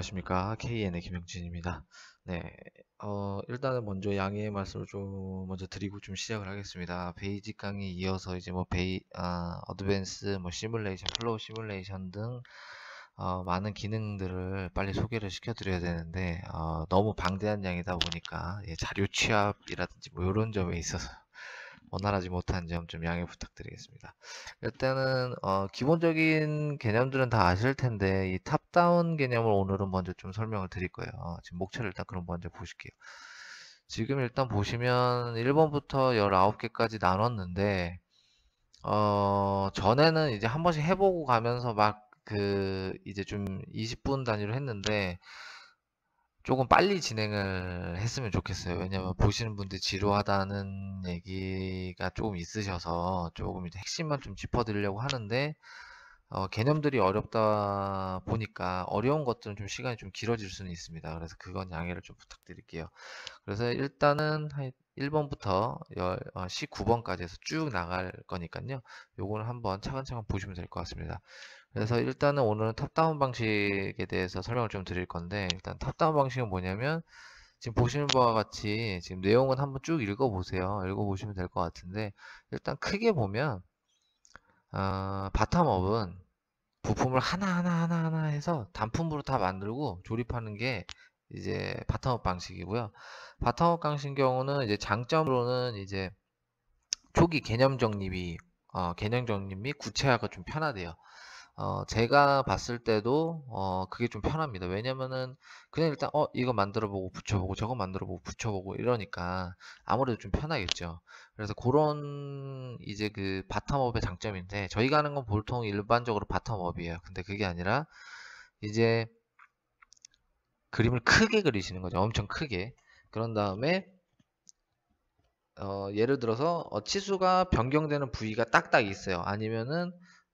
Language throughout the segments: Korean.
안녕하십니까 KN의 김영진입니다. 네, 어, 일단은 먼저 양해의 말씀을 좀 먼저 드리고 좀 시작을 하겠습니다. 베이직 강에 이어서 이제 뭐 베이 아, 어드밴스, 뭐 시뮬레이션, 플로우 시뮬레이션 등 어, 많은 기능들을 빨리 소개를 시켜드려야 되는데 어, 너무 방대한 양이다 보니까 예, 자료 취합이라든지 뭐 이런 점에 있어서 원활하지 못한 점 좀 양해 부탁드리겠습니다. 일단은 어, 기본적인 개념들은 다 아실 텐데 이 탑다운 개념을 오늘은 먼저 좀 설명을 드릴 거예요. 어, 지금 목차를 일단 그럼 먼저 보실게요. 지금 일단 보시면 1번부터 19개까지 나눴는데 어, 전에는 이제 한 번씩 해보고 가면서 막 그 이제 좀 20분 단위로 했는데 조금 빨리 진행을 했으면 좋겠어요. 왜냐면 보시는 분들 지루하다는 얘기가 조금 있으셔서 조금 이제 핵심만 좀 짚어드리려고 하는데 어, 개념들이 어렵다 보니까 어려운 것들은 좀 시간이 좀 길어질 수는 있습니다. 그래서 그건 양해를 좀 부탁드릴게요. 그래서 일단은 1번부터 19번까지 어, 해서 쭉 나갈 거니까요. 요거는 한번 차근차근 보시면 될 것 같습니다. 그래서 일단은 오늘은 탑다운 방식에 대해서 설명을 좀 드릴 건데 일단 탑다운 방식은 뭐냐면 지금 보시는 바와 같이 지금 내용은 한번 쭉 읽어보세요. 읽어보시면 될 것 같은데 일단 크게 보면 어, 바텀업은 부품을 하나하나 하나하나 해서 단품으로 다 만들고 조립하는 게 이제 바텀업 방식이고요. 바텀업 방식 경우는 이제 장점으로는 이제 초기 개념 정립이 어, 개념 정립 및 구체화가 좀 편하대요. 어, 제가 봤을 때도 어, 그게 좀 편합니다. 왜냐면은 그냥 일단 어 이거 만들어보고 붙여보고 저거 만들어보고 붙여보고 이러니까 아무래도 좀 편하겠죠. 그래서 그런 이제 그 바텀업의 장점인데 저희가 하는 건 보통 일반적으로 바텀업이에요. 근데 그게 아니라 이제 그림을 크게 그리시는 거죠. 엄청 크게. 그런 다음에 어, 예를 들어서 어, 치수가 변경되는 부위가 딱딱 있어요. 아니면은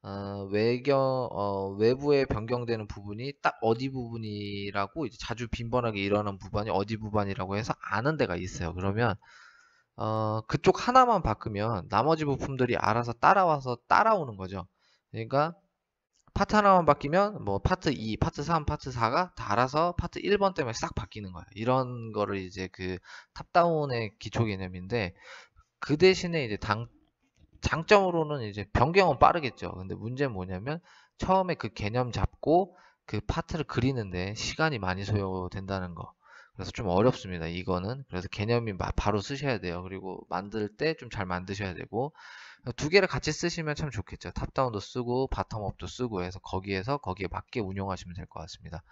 어, 외경 어, 외부에 변경되는 부분이 딱 어디 부분이라고 이제 자주 빈번하게 일어나는 부분이 어디 부분이라고 해서 아는 데가 있어요. 그러면 어, 그쪽 하나만 바꾸면 나머지 부품들이 알아서 따라와서 따라오는 거죠. 그러니까 파트 하나만 바뀌면 뭐 파트 2, 파트 3, 파트 4가 다 알아서 파트 1번 때문에 싹 바뀌는 거예요. 이런 거를 이제 그 탑다운의 기초 개념인데 그 대신에 이제 당, 장점으로는 이제 변경은 빠르겠죠. 근데 문제는 뭐냐면 처음에 그 개념 잡고 그 파트를 그리는데 시간이 많이 소요된다는 거. 그래서 좀 어렵습니다. 이거는. 그래서 개념이 바로 쓰셔야 돼요. 그리고 만들 때 좀 잘 만드셔야 되고. 두 개를 같이 쓰시면 참 좋겠죠. 탑다운도 쓰고, 바텀업도 쓰고 해서 거기에서 거기에 맞게 운용하시면 될 것 같습니다.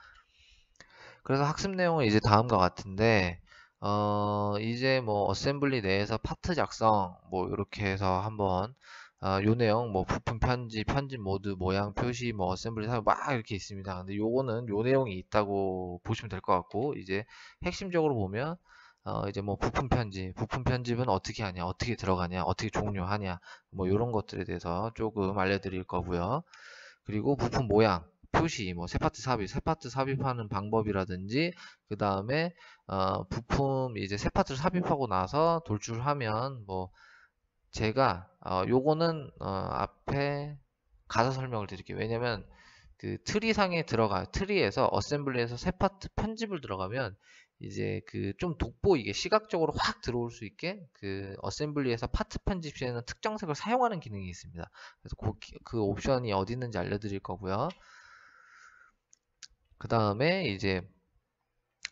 그래서 학습 내용은 이제 다음과 같은데, 어, 이제 뭐 어셈블리 내에서 파트 작성 뭐 이렇게 해서 한번 어, 요 내용 뭐 부품 편집, 편집 모드, 모양, 표시, 뭐 어셈블리 사막 이렇게 있습니다. 근데 요거는 요 내용이 있다고 보시면 될 것 같고 이제 핵심적으로 보면 어, 이제 뭐 부품 편집, 부품 편집은 어떻게 하냐, 어떻게 들어가냐, 어떻게 종료하냐, 뭐 이런 것들에 대해서 조금 알려드릴 거고요. 그리고 부품 모양, 표시, 뭐 세파트 삽입, 세파트 삽입하는 방법이라든지 그 다음에 어, 부품 이제 세파트를 삽입하고 나서 돌출하면 뭐 제가 어, 요거는 어, 앞에 가서 설명을 드릴게요. 왜냐면 그 트리상에 들어가요. 트리에서 어셈블리에서 세파트 편집을 들어가면 이제 그좀 돋보 이게 시각적으로 확 들어올 수 있게 그 어셈블리에서 파트 편집 시에는 특정색을 사용하는 기능이 있습니다. 그래서 그, 그 옵션이 어디 있는지 알려드릴 거고요. 그 다음에 이제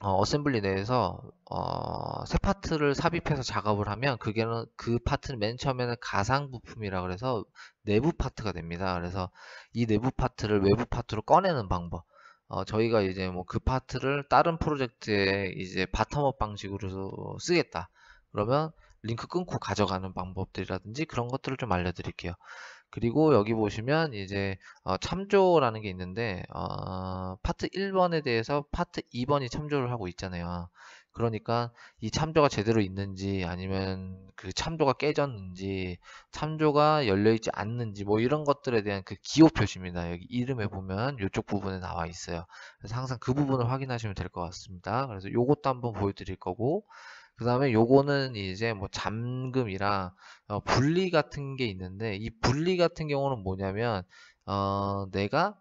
어, 어셈블리 내에서 어, 새 파트를 삽입해서 작업을 하면 그게는 그 파트는 맨 처음에는 가상 부품이라 그래서 내부 파트가 됩니다. 그래서 이 내부 파트를 외부 파트로 꺼내는 방법. 어, 저희가 이제 뭐 그 파트를 다른 프로젝트에 이제 바텀업 방식으로 쓰겠다. 그러면 링크 끊고 가져가는 방법들이라든지 그런 것들을 좀 알려드릴게요. 그리고 여기 보시면 이제 어, 참조라는 게 있는데 어, 파트 1번에 대해서 파트 2번이 참조를 하고 있잖아요. 그러니까 이 참조가 제대로 있는지 아니면 그 참조가 깨졌는지 참조가 열려있지 않는지 뭐 이런 것들에 대한 그 기호 표시입니다. 여기 이름에 보면 이쪽 부분에 나와 있어요. 그래서 항상 그 부분을 확인하시면 될 것 같습니다. 그래서 요것도 한번 보여드릴 거고 그 다음에 요거는 이제 뭐 잠금이랑 어, 분리 같은 게 있는데 이 분리 같은 경우는 뭐냐면 어, 내가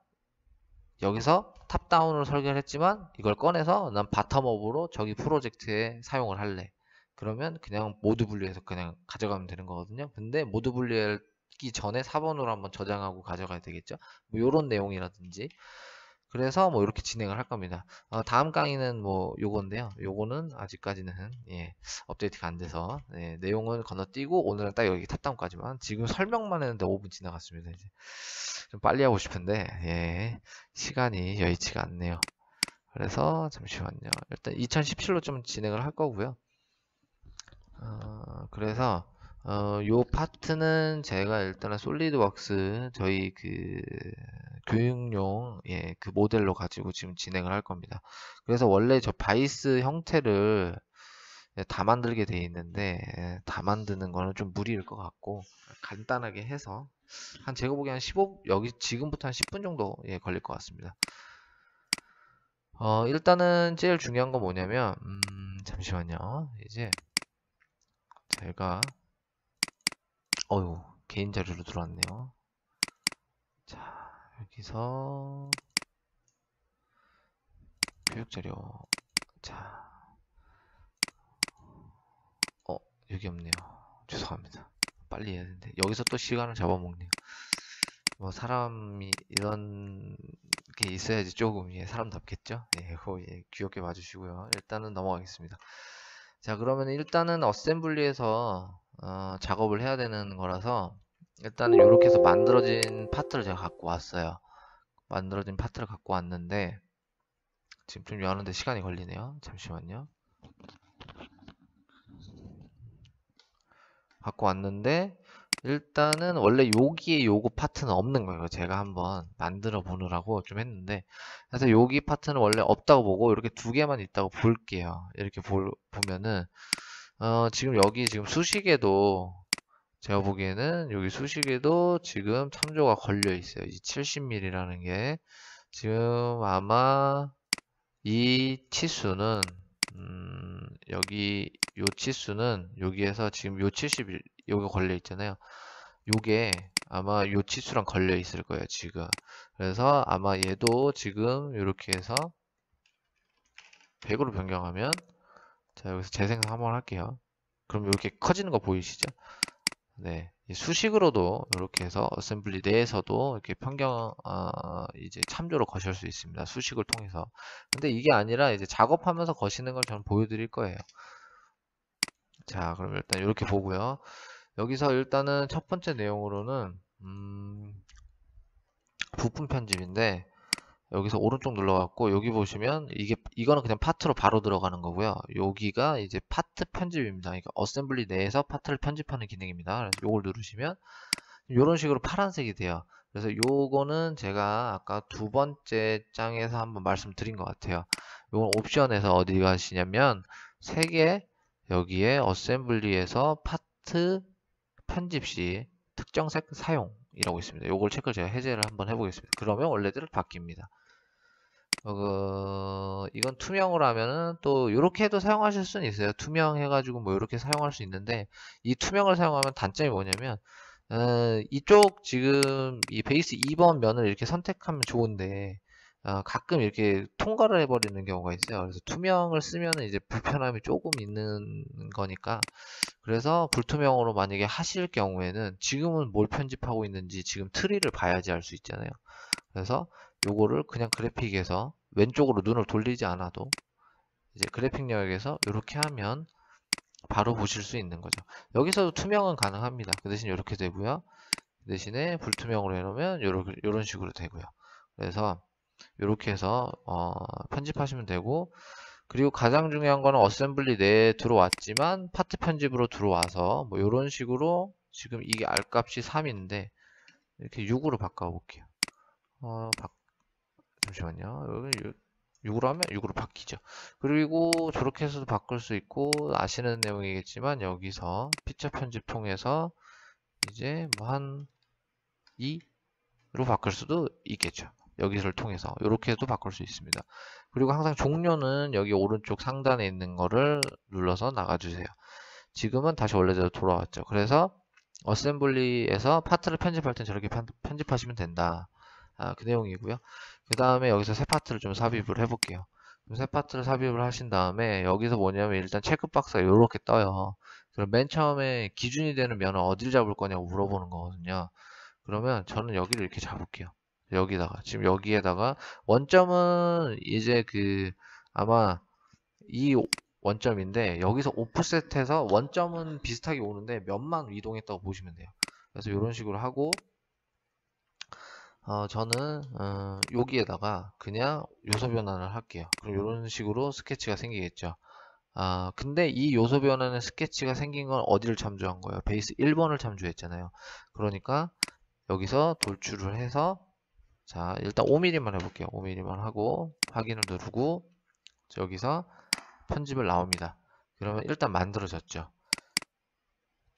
여기서 탑다운으로 설계를 했지만 이걸 꺼내서 난 바텀업으로 저기 프로젝트에 사용을 할래 그러면 그냥 모두 분리해서 그냥 가져가면 되는 거거든요 근데 모두 분리하기 전에 4번으로 한번 저장하고 가져가야 되겠죠 뭐 요런 내용이라든지 그래서 뭐 이렇게 진행을 할 겁니다. 어, 다음 강의는 뭐 요건데요. 요거는 아직까지는 예, 업데이트가 안 돼서 예, 내용은 건너뛰고 오늘은 딱 여기 탑다운까지만 지금 설명만 했는데 5분 지나갔습니다. 이제 좀 빨리 하고 싶은데 예, 시간이 여의치가 않네요. 그래서 잠시만요. 일단 2017로 좀 진행을 할 거고요. 어, 그래서 어, 요 파트는 제가 일단은 솔리드웍스 저희 그 교육용 예, 그 모델로 가지고 지금 진행을 할 겁니다. 그래서 원래 저 바이스 형태를 예, 다 만들게 돼 있는데 예, 다 만드는 거는 좀 무리일 것 같고 간단하게 해서 한 제가 보기에 한 15, 여기 지금부터 한 10분 정도 예, 걸릴 것 같습니다. 어, 일단은 제일 중요한 건 뭐냐면 음, 잠시만요. 이제 제가 어유 개인 자료로 들어왔네요. 자, 여기서 교육자료 자 어, 여기 없네요. 죄송합니다. 빨리 해야 되는데 여기서 또 시간을 잡아먹네요. 뭐 사람이 이런 게 있어야지 조금 예, 사람답겠죠? 예, 그거 예, 귀엽게 봐주시고요. 일단은 넘어가겠습니다. 자 그러면 일단은 어셈블리에서 어, 작업을 해야 되는 거라서 일단은 이렇게 해서 만들어진 파트를 제가 갖고 왔어요. 만들어진 파트를 갖고 왔는데 지금 좀 여는데 시간이 걸리네요. 잠시만요. 갖고 왔는데 일단은 원래 여기에 요거 파트는 없는 거예요. 제가 한번 만들어 보느라고 좀 했는데 그래서 여기 파트는 원래 없다고 보고 이렇게 두 개만 있다고 볼게요. 이렇게 보, 보면은 어, 지금 여기 지금 수식에도 제가 보기에는 여기 수식에도 지금 참조가 걸려 있어요. 이 70mm라는 게 지금 아마 이 치수는 음 여기 요 치수는 여기에서 지금 요 70, 여기 걸려 있잖아요. 요게 아마 요 치수랑 걸려 있을 거예요, 지금. 그래서 아마 얘도 지금 이렇게 해서 100으로 변경하면 자, 여기서 재생 한번 할게요. 그럼 이렇게 커지는 거 보이시죠? 네, 수식으로도 이렇게 해서 어셈블리 내에서도 이렇게 변경 어, 아, 이제 참조로 거실 수 있습니다. 수식을 통해서. 근데 이게 아니라 이제 작업하면서 거시는 걸 저는 보여드릴 거예요. 자, 그럼 일단 이렇게 보고요. 여기서 일단은 첫 번째 내용으로는 음, 부품 편집인데 여기서 오른쪽 눌러갖고 여기 보시면 이게 이거는 그냥 파트로 바로 들어가는 거고요. 여기가 이제 파트 편집입니다. 그러니까 어셈블리 내에서 파트를 편집하는 기능입니다. 그래서 요걸 누르시면 이런 식으로 파란색이 돼요. 그래서 요거는 제가 아까 두 번째 장에서 한번 말씀드린 것 같아요. 요건 옵션에서 어디 가시냐면 세개 여기에 어셈블리에서 파트 편집 시 특정색 사용 이라고 있습니다. 요걸 체크를 제가 해제를 한번 해보겠습니다. 그러면 원래대로 바뀝니다. 어, 이건 투명으로 하면은 또 이렇게 해도 사용하실 수는 있어요. 투명 해가지고 뭐 이렇게 사용할 수 있는데 이 투명을 사용하면 단점이 뭐냐면 어, 이쪽 지금 이 베이스 2번 면을 이렇게 선택하면 좋은데 어, 가끔 이렇게 통과를 해버리는 경우가 있어요. 그래서 투명을 쓰면 은 이제 불편함이 조금 있는 거니까 그래서 불투명으로 만약에 하실 경우에는 지금은 뭘 편집하고 있는지 지금 트리를 봐야지 알 수 있잖아요. 그래서 요거를 그냥 그래픽에서 왼쪽으로 눈을 돌리지 않아도 이제 그래픽 영역에서 이렇게 하면 바로 보실 수 있는 거죠. 여기서도 투명은 가능합니다. 그 대신 이렇게 되고요. 그 대신에 불투명으로 해놓으면 이런 식으로 되고요. 그래서 이렇게 해서 어, 편집하시면 되고 그리고 가장 중요한 거는 어셈블리 내에 들어왔지만 파트 편집으로 들어와서 뭐 이런 식으로 지금 이게 R값이 3인데 이렇게 6으로 바꿔볼게요. 어, 바... 잠시만요. 여기 6으로 하면 6으로 바뀌죠. 그리고 저렇게 해서도 바꿀 수 있고 아시는 내용이겠지만 여기서 피처 편집 통해서 이제 뭐 한 2로 바꿀 수도 있겠죠. 여기를 서 통해서 이렇게도 바꿀 수 있습니다. 그리고 항상 종료는 여기 오른쪽 상단에 있는 거를 눌러서 나가주세요. 지금은 다시 원래대로 돌아왔죠. 그래서 어셈블리에서 파트를 편집할 땐 저렇게 편집하시면 된다. 아, 그 내용이고요. 그 다음에 여기서 새 파트를 좀 삽입을 해볼게요. 새 파트를 삽입을 하신 다음에 여기서 뭐냐면 일단 체크박스가 이렇게 떠요. 그럼 맨 처음에 기준이 되는 면은 어디를 잡을 거냐고 물어보는 거거든요. 그러면 저는 여기를 이렇게 잡을게요. 여기다가 지금 여기에다가 원점은 이제 그 아마 이 원점인데 여기서 오프셋해서 원점은 비슷하게 오는데 면만 이동했다고 보시면 돼요. 그래서 이런 식으로 하고 어, 저는 어, 여기에다가 그냥 요소 변환을 할게요 그럼 이런 음. 식으로 스케치가 생기겠죠 아, 근데 이 요소 변환의 스케치가 생긴 건 어디를 참조한 거예요? 베이스 1번을 참조했잖아요. 그러니까 여기서 돌출을 해서 자 일단 5mm만 해볼게요. 5mm만 하고 확인을 누르고 여기서 편집을 나옵니다. 그러면 일단 만들어졌죠.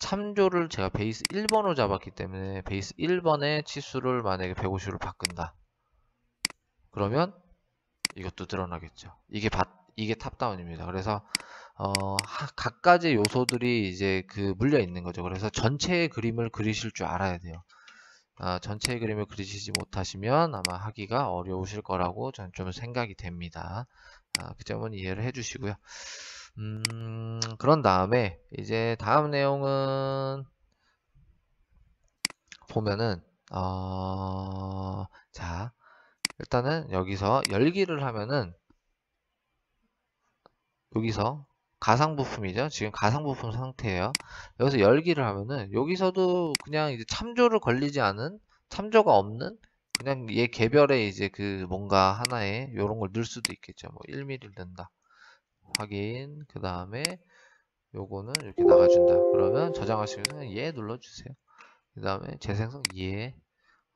3조를 제가 베이스 1번으로 잡았기 때문에 베이스 1번의 치수를 만약에 150으로 바꾼다. 그러면 이것도 드러나겠죠. 이게 바, 이게 탑다운입니다. 그래서 어, 각가지 요소들이 이제 그 물려 있는 거죠. 그래서 전체의 그림을 그리실 줄 알아야 돼요. 아, 전체의 그림을 그리시지 못하시면 아마 하기가 어려우실 거라고 저는 좀 생각이 됩니다. 아, 그 점은 이해를 해주시고요. 음, 그런 다음에 이제 다음 내용은 보면은 어, 자 일단은 여기서 열기를 하면은 여기서 가상 부품이죠. 지금 가상 부품 상태예요. 여기서 열기를 하면은 여기서도 그냥 이제 참조를 걸리지 않은 참조가 없는 그냥 얘 개별의 이제 그 뭔가 하나의 요런 걸 넣을 수도 있겠죠. 뭐 1mm를 든다. 확인 그 다음에 요거는 이렇게 나가준다 그러면 저장하시면서 예 눌러주세요 그 다음에 재생성 예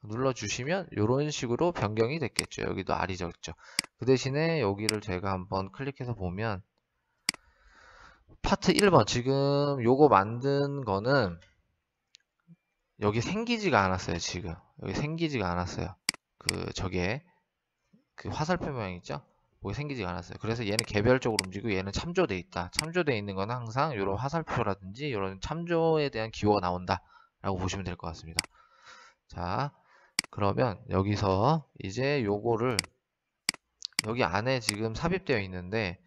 눌러주시면 요런 식으로 변경이 됐겠죠 여기도 R이 적죠 그 대신에 여기를 제가 한번 클릭해서 보면 파트 1번 지금 요거 만든 거는 여기 생기지가 않았어요 지금 여기 생기지가 않았어요 그 저게 그 화살표 모양 있죠 뭐 생기지 않았어요. 그래서 얘는 개별적으로 움직이고 얘는 참조되어 있다. 참조되어 있는 건 항상 이런 음. 화살표라든지 이런 참조에 대한 기호가 나온다라고 보시면 될 것 같습니다. 자, 그러면 여기서 이제 요거를 여기 안에 지금 삽입되어 있는데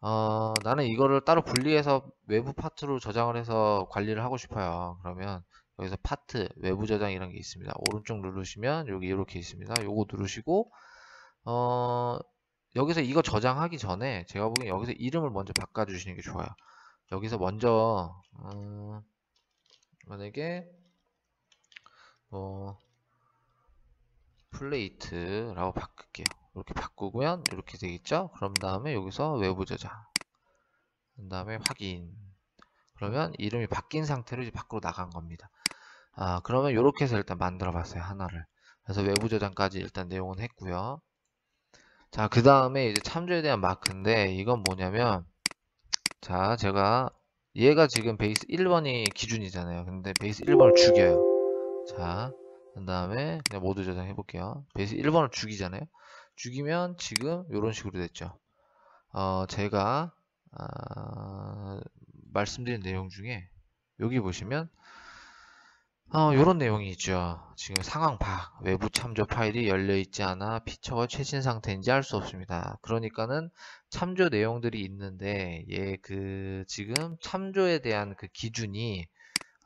어, 나는 이거를 따로 분리해서 외부 파트로 저장을 해서 관리를 하고 싶어요. 그러면 여기서 파트 외부 저장이런게 있습니다. 오른쪽 누르시면 여기 이렇게 있습니다. 요거 누르시고 어, 여기서 이거 저장하기 전에 제가 보기엔 여기서 이름을 먼저 바꿔주시는 게 좋아요. 여기서 먼저 음, 만약에 뭐 플레이트라고 바꿀게요. 이렇게 바꾸면 이렇게 되겠죠? 그럼 다음에 여기서 외부 저장. 그 다음에 확인. 그러면 이름이 바뀐 상태로 이제 밖으로 나간 겁니다. 아, 그러면 이렇게 해서 일단 만들어 봤어요. 하나를. 그래서 외부 저장까지 일단 내용은 했고요. 자, 그 다음에 이제 참조에 대한 마크인데 이건 뭐냐면 자, 제가 얘가 지금 베이스 1번이 기준이잖아요. 근데 베이스 1번을 죽여요. 자, 그 다음에 그냥 모두 저장해 볼게요. 베이스 1번을 죽이잖아요. 죽이면 지금 이런 식으로 됐죠. 어, 제가 아, 말씀드린 내용 중에 여기 보시면 어, 요런 내용이죠. 지금 상황 파악, 외부 참조 파일이 열려있지 않아 피처가 최신 상태인지 알 수 없습니다. 그러니까는 참조 내용들이 있는데, 예, 그, 지금 참조에 대한 그 기준이,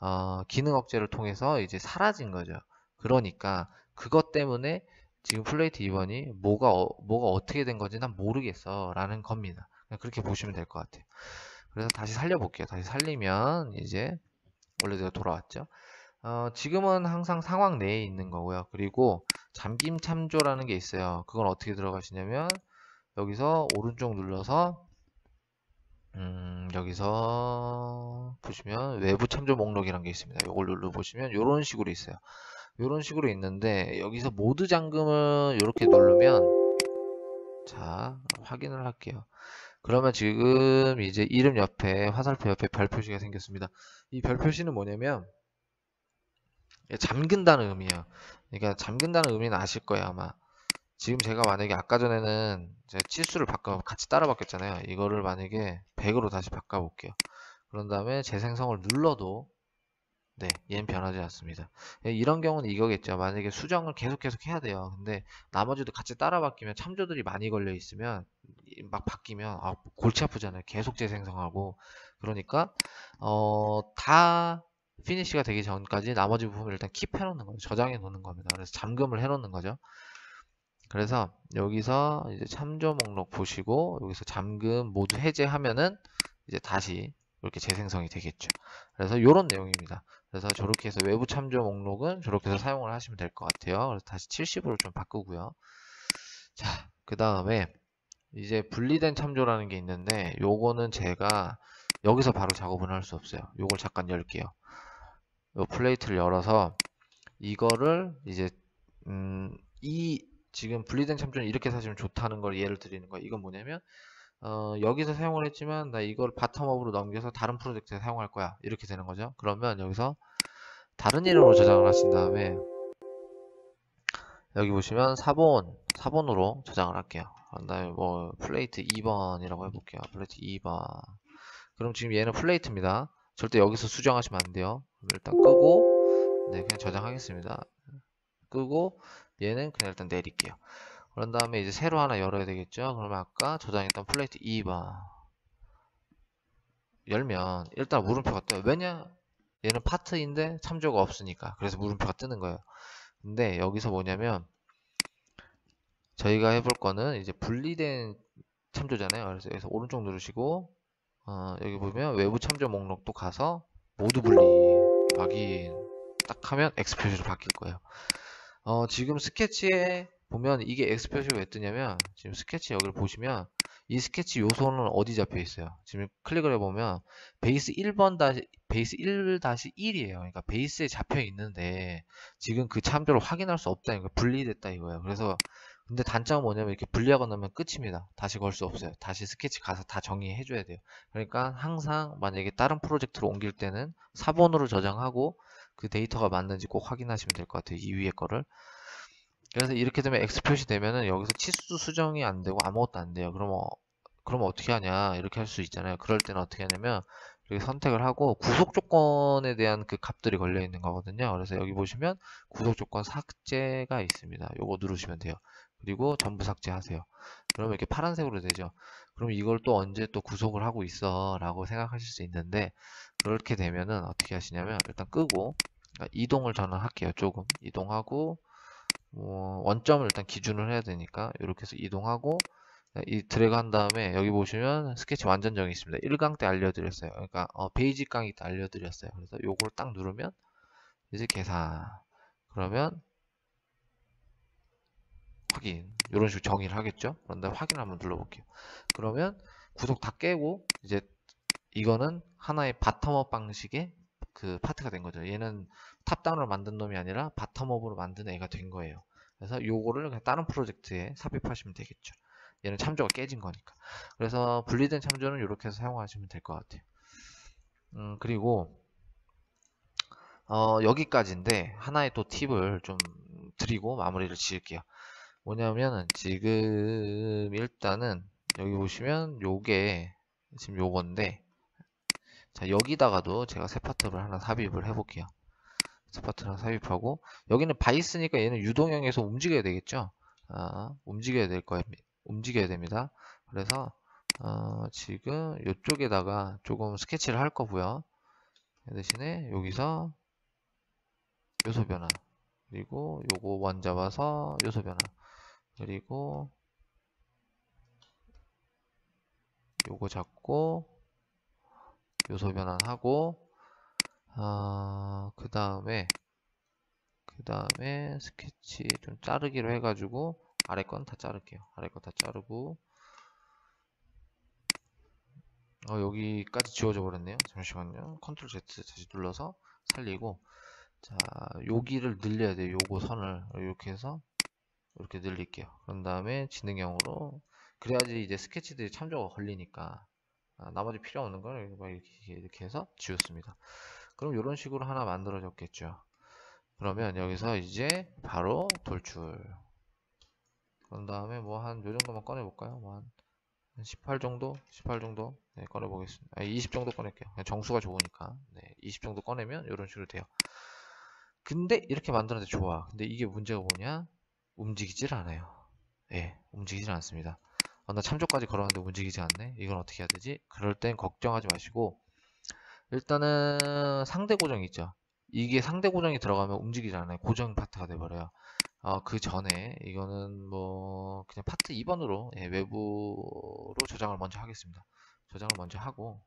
어, 기능 억제를 통해서 이제 사라진 거죠. 그러니까, 그것 때문에 지금 플레이트 2번이 뭐가, 어, 뭐가 어떻게 된 건지 난 모르겠어. 라는 겁니다. 그렇게 보시면 될 것 같아요. 그래서 다시 살려볼게요. 다시 살리면, 이제, 원래대로 돌아왔죠. 어, 지금은 항상 상황 내에 있는 거고요. 그리고 잠김 참조라는 게 있어요. 그건 어떻게 들어가시냐면 여기서 오른쪽 눌러서 음, 여기서 보시면 외부 참조 목록이란 게 있습니다. 이걸 눌러보시면 이런 식으로 있어요. 이런 식으로 있는데 여기서 모드 잠금을 이렇게 누르면 자 확인을 할게요. 그러면 지금 이제 이름 옆에 화살표 옆에 별표시가 생겼습니다. 이 별표시는 뭐냐면 예, 잠근다는 의미예요. 그러니까 잠근다는 의미는 아실 거예요 아마. 지금 제가 만약에 아까 전에는 제 치수를 바꿔 같이 따라 바뀌었잖아요. 이거를 만약에 100으로 다시 바꿔볼게요. 그런 다음에 재생성을 눌러도 네, 얘는 변하지 않습니다. 예, 이런 경우는 이거겠죠. 만약에 수정을 계속 계속 해야 돼요. 근데 나머지도 같이 따라 바뀌면 참조들이 많이 걸려 있으면 막 바뀌면 아, 골치 아프잖아요. 계속 재생성하고 그러니까 어, 다 피니쉬가 되기 전까지 나머지 부분을 일단 킵해 놓는 거예요. 저장해 놓는 겁니다. 그래서 잠금을 해 놓는 거죠. 그래서 여기서 이제 참조 목록 보시고 여기서 잠금 모두 해제하면은 이제 다시 이렇게 재생성이 되겠죠. 그래서 이런 내용입니다. 그래서 저렇게 해서 외부 참조 목록은 저렇게 해서 사용을 하시면 될 것 같아요. 그래서 다시 70으로 좀 바꾸고요. 자, 그 다음에 이제 분리된 참조라는 게 있는데 요거는 제가 여기서 바로 작업을할 수 없어요. 요걸 잠깐 열게요. 플레이트를 열어서 이거를 이제 음, 이 지금 분리된 참조는 이렇게 사시면 좋다는 걸 예를 드리는 거예요. 이건 뭐냐면 어, 여기서 사용을 했지만 나 이걸 바텀업으로 넘겨서 다른 프로젝트에 사용할 거야 이렇게 되는 거죠. 그러면 여기서 다른 이름으로 저장을 하신 다음에 여기 보시면 4번 4번으로 저장을 할게요. 그 다음에 뭐 플레이트 2번이라고 해볼게요. 플레이트 2번 그럼 지금 얘는 플레이트입니다. 절대 여기서 수정하시면 안 돼요. 일단 끄고 네 그냥 저장하겠습니다. 끄고 얘는 그냥 일단 내릴게요. 그런 다음에 이제 새로 하나 열어야 되겠죠. 그러면 아까 저장했던 플레이트 2번 e 열면 일단 물음표가 떠요. 왜냐? 얘는 파트인데 참조가 없으니까 그래서 물음표가 뜨는 거예요. 근데 여기서 뭐냐면 저희가 해볼 거는 이제 분리된 참조잖아요. 그래서 여기서 오른쪽 누르시고 어, 여기 음. 보면 외부 참조 목록도 가서 모두 분리 확인 딱 하면 X 표시로 바뀔 거예요. 어, 지금 스케치에 보면 이게 X 표시로왜 뜨냐면 지금 스케치 여기를 보시면 이 스케치 요소는 어디 잡혀 있어요? 지금 클릭을 해보면 베이스 1번 다시 베이스 1-1이에요. 그러니까 베이스에 잡혀 있는데 지금 그 참조를 확인할 수 없다. 니까 분리됐다 이거예요. 그래서 근데 단점은 뭐냐면 이렇게 분리하고 나면 끝입니다. 다시 걸 수 없어요. 다시 스케치 가서 다 정리해 줘야 돼요. 그러니까 항상 만약에 다른 프로젝트로 옮길 때는 4번으로 저장하고 그 데이터가 맞는지 꼭 확인하시면 될 것 같아요. 이 위에 거를. 그래서 이렇게 되면 X 표시되면은 여기서 치수 수정이 안 되고 아무것도 안 돼요. 그럼 어, 그럼 어떻게 하냐 이렇게 할 수 있잖아요. 그럴 때는 어떻게 하냐면 이렇게 선택을 하고 구속 조건에 대한 그 값들이 걸려 있는 거거든요. 그래서 여기 보시면 구속 조건 삭제가 있습니다. 요거 누르시면 돼요. 그리고 전부 삭제하세요. 그러면 이렇게 파란색으로 되죠. 그럼 이걸 또 언제 또 구속을 하고 있어 라고 생각하실 수 있는데 그렇게 되면은 어떻게 하시냐면 일단 끄고 그러니까 이동을 저는 할게요. 조금 이동하고 뭐 원점을 일단 기준을 해야 되니까 이렇게 해서 이동하고 이 드래그 한 다음에 여기 보시면 스케치 완전 정이 있습니다. 1강 때 알려드렸어요. 그러니까 어, 베이직 강의 때 알려드렸어요. 그래서 요걸 딱 누르면 이제 계산 그러면 확인 이런 식으로 정의를 하겠죠 그런데 확인 을 한번 눌러볼게요 그러면 구석 다 깨고 이제 이거는 하나의 바텀업 방식의 그 파트가 된 거죠 얘는 탑다운으로 만든 놈이 아니라 바텀업으로 만든 애가 된 거예요 그래서 요거를 그냥 다른 프로젝트에 삽입하시면 되겠죠 얘는 참조가 깨진 거니까 그래서 분리된 참조는 이렇게 해서 사용하시면 될 것 같아요 음 그리고 어 여기까지인데 하나의 또 팁을 좀 드리고 마무리를 지을게요 뭐냐면은 지금 일단은 여기 보시면 요게 지금 요건데 자 여기다가도 제가 새 파트를 하나 삽입을 해볼게요 새 파트를 하나 삽입하고 여기는 바이스니까 얘는 유동형에서 움직여야 되겠죠 아, 움직여야 될 거예요 움직여야 됩니다 그래서 어, 지금 이쪽에다가 조금 스케치를 할 거고요 그 대신에 여기서 요소 변화 그리고 요거 원 잡아서 요소 변화 그리고 요거 잡고 요소 변환하고 아그 다음에 그 다음에 스케치 좀 자르기로 해가지고 아래 건 다 자를게요 아래 건 다 자르고 어, 여기까지 지워져 버렸네요 잠시만요 컨트롤 Z 다시 눌러서 살리고 자 여기를 늘려야 돼요 요거 선을 이렇게 해서 이렇게 늘릴게요. 그런 다음에 지능형으로 그래야지 이제 스케치들이 참조가 걸리니까 아, 나머지 필요 없는 걸 이렇게, 이렇게 해서 지웠습니다. 그럼 이런 식으로 하나 만들어졌겠죠. 그러면 여기서 이제 바로 돌출 그런 다음에 뭐 한 요정도만 꺼내볼까요? 뭐 한 18 정도? 18 정도? 네, 꺼내보겠습니다. 아, 20 정도 꺼낼게요. 그냥 정수가 좋으니까. 네, 20 정도 꺼내면 이런 식으로 돼요. 근데 이렇게 만들었는데 좋아. 근데 이게 문제가 뭐냐? 움직이질 않아요. 예, 움직이질 않습니다. 아, 나 참조까지 걸어왔는데 움직이지 않네. 이건 어떻게 해야 되지? 그럴 땐 걱정하지 마시고 일단은 상대 고정이 있죠. 이게 상대 고정이 들어가면 움직이지 않아요. 고정 파트가 돼버려요. 어, 그 전에 이거는 뭐 그냥 파트 2번으로 예, 외부로 저장을 먼저 하겠습니다. 저장을 먼저 하고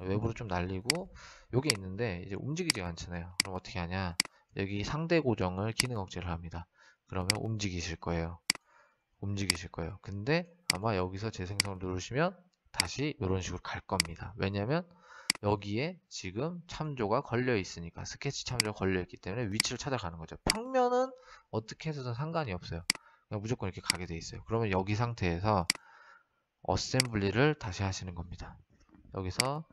외부로 좀 날리고 요게 있는데 이제 움직이지 않잖아요. 그럼 어떻게 하냐? 여기 상대 고정을 기능 억제를 합니다. 그러면 움직이실 거예요. 움직이실 거예요. 근데 아마 여기서 재생성을 누르시면 다시 이런 식으로 갈 겁니다. 왜냐면 하 여기에 지금 참조가 걸려 있으니까 스케치 참조가 걸려 있기 때문에 위치를 찾아가는 거죠. 평면은 어떻게 해서든 상관이 없어요. 그냥 무조건 이렇게 가게 돼 있어요. 그러면 여기 상태에서 어셈블리를 다시 하시는 겁니다. 여기서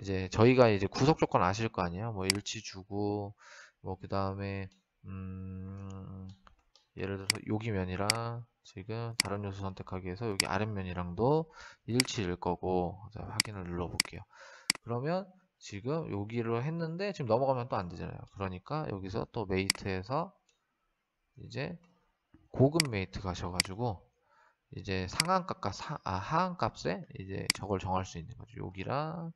이제 저희가 이제 구속 조건 아실 거 아니에요? 뭐 일치 주고 뭐 그 다음에 음 예를 들어서 여기 면이랑 지금 다른 요소 선택하기 위해서 여기 아랫면이랑도 일치일 거고 자, 확인을 눌러볼게요. 그러면 지금 여기로 했는데 지금 넘어가면 또 안 되잖아요. 그러니까 여기서 또 메이트에서 이제 고급 메이트 가셔가지고 이제 상한값과 사, 아, 하한값에 이제 저걸 정할 수 있는 거죠. 여기랑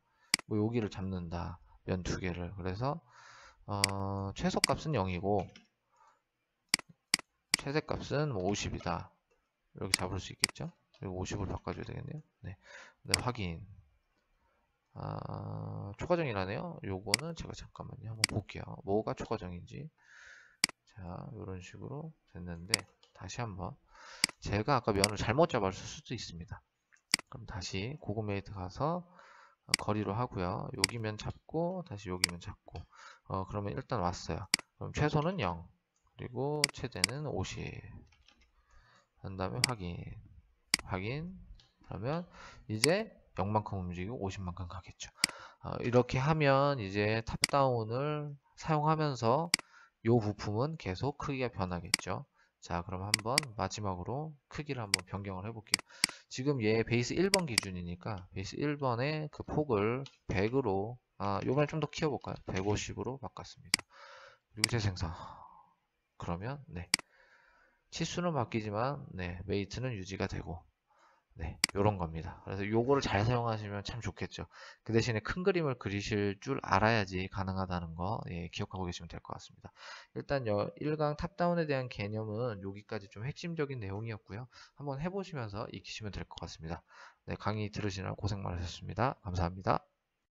뭐 여기를 잡는다. 면 두 개를. 그래서 어, 최소값은 0이고 최색값은뭐 50이다. 여기 잡을 수 있겠죠? 50으로 바꿔줘야 되겠네요. 네, 네 확인. 아, 초과정이라네요. 요거는 제가 잠깐만요. 한번 볼게요. 뭐가 초과정인지. 자, 이런 식으로 됐는데 다시 한번 제가 아까 면을 잘못 잡았을 수도 있습니다. 그럼 다시 고급메이트 가서 어, 거리로 하고요. 여기면 잡고 다시 여기면 잡고 어, 그러면 일단 왔어요. 그럼 최소는 0. 그리고 최대는 50. 한 다음에 확인. 확인. 그러면 이제 0만큼 움직이고 50만큼 가겠죠. 어, 이렇게 하면 이제 탑다운을 사용하면서 이 부품은 계속 크기가 변하겠죠. 자 그럼 한번 마지막으로 크기를 한번 변경을 해볼게요. 지금 얘 베이스 1번 기준이니까 베이스 1번의 그 폭을 100으로 아 요번에 좀더 키워볼까요? 150으로 바꿨습니다. 그리고 재생성 그러면 네. 치수는 바뀌지만 네, 메이트는 유지가 되고 네, 요런 겁니다. 그래서 요거를 잘 사용하시면 참 좋겠죠. 그 대신에 큰 그림을 그리실 줄 알아야지 가능하다는 거 예, 기억하고 계시면 될 것 같습니다. 일단 여, 1강 탑다운에 대한 개념은 여기까지 좀 핵심적인 내용이었고요. 한번 해보시면서 익히시면 될 것 같습니다. 네, 강의 들으시느라 고생 많으셨습니다. 감사합니다.